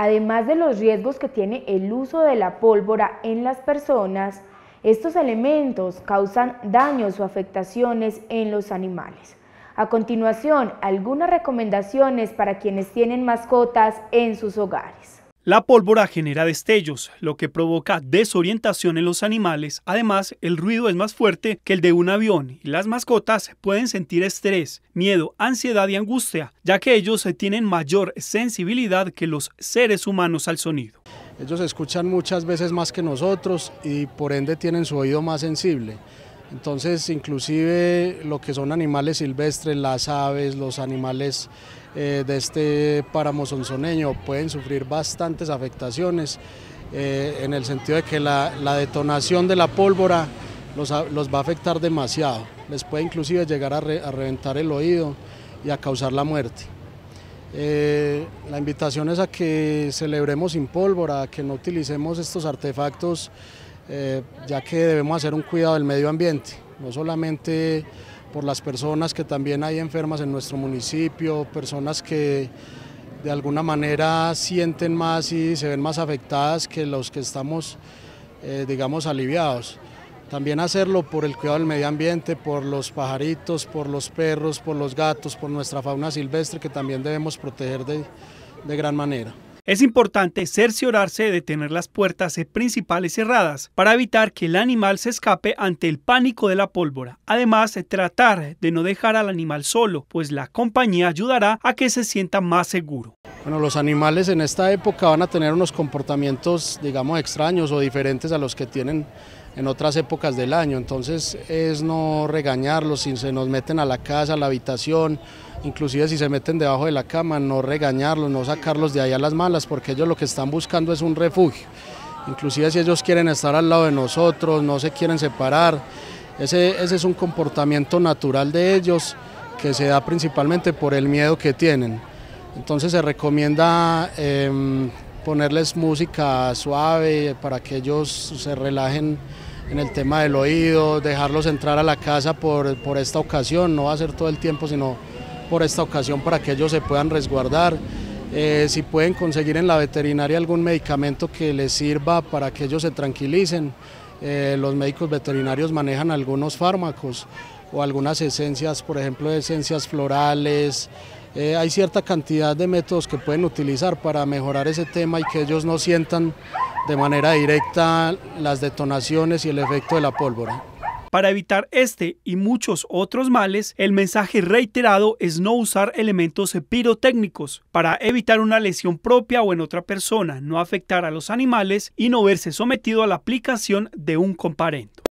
Además de los riesgos que tiene el uso de la pólvora en las personas, estos elementos causan daños o afectaciones en los animales. A continuación, algunas recomendaciones para quienes tienen mascotas en sus hogares. La pólvora genera destellos, lo que provoca desorientación en los animales. Además, el ruido es más fuerte que el de un avión y las mascotas pueden sentir estrés, miedo, ansiedad y angustia, ya que ellos tienen mayor sensibilidad que los seres humanos al sonido. Ellos escuchan muchas veces más que nosotros y por ende tienen su oído más sensible. Entonces, inclusive lo que son animales silvestres, las aves, los animales eh, de este páramo sonzoneño pueden sufrir bastantes afectaciones eh, en el sentido de que la, detonación de la pólvora los, va a afectar demasiado, les puede inclusive llegar a, reventar el oído y a causar la muerte. Eh, la invitación es a que celebremos sin pólvora, que no utilicemos estos artefactos, ya que debemos hacer un cuidado del medio ambiente, no solamente por las personas que también hay enfermas en nuestro municipio, personas que de alguna manera sienten más y se ven más afectadas que los que estamos, eh, digamos, aliviados. También hacerlo por el cuidado del medio ambiente, por los pajaritos, por los perros, por los gatos, por nuestra fauna silvestre que también debemos proteger de gran manera. Es importante cerciorarse de tener las puertas principales cerradas para evitar que el animal se escape ante el pánico de la pólvora. Además, tratar de no dejar al animal solo, pues la compañía ayudará a que se sienta más seguro. Bueno, los animales en esta época van a tener unos comportamientos, digamos, extraños o diferentes a los que tienen en otras épocas del año. Entonces es no regañarlos, si se nos meten a la casa, a la habitación, inclusive si se meten debajo de la cama, no regañarlos, no sacarlos de ahí a las malas, porque ellos lo que están buscando es un refugio. Inclusive si ellos quieren estar al lado de nosotros, no se quieren separar, ese, ese es un comportamiento natural de ellos que se da principalmente por el miedo que tienen. Entonces se recomienda em, ponerles música suave para que ellos se relajen en el tema del oído, dejarlos entrar a la casa por, esta ocasión, no va a ser todo el tiempo, sino por esta ocasión para que ellos se puedan resguardar. Eh, si pueden conseguir en la veterinaria algún medicamento que les sirva para que ellos se tranquilicen. Eh, los médicos veterinarios manejan algunos fármacos o algunas esencias, por ejemplo, esencias florales. Eh, hay cierta cantidad de métodos que pueden utilizar para mejorar ese tema y que ellos no sientan de manera directa las detonaciones y el efecto de la pólvora. Para evitar este y muchos otros males, el mensaje reiterado es no usar elementos pirotécnicos para evitar una lesión propia o en otra persona, no afectar a los animales y no verse sometido a la aplicación de un comparendo.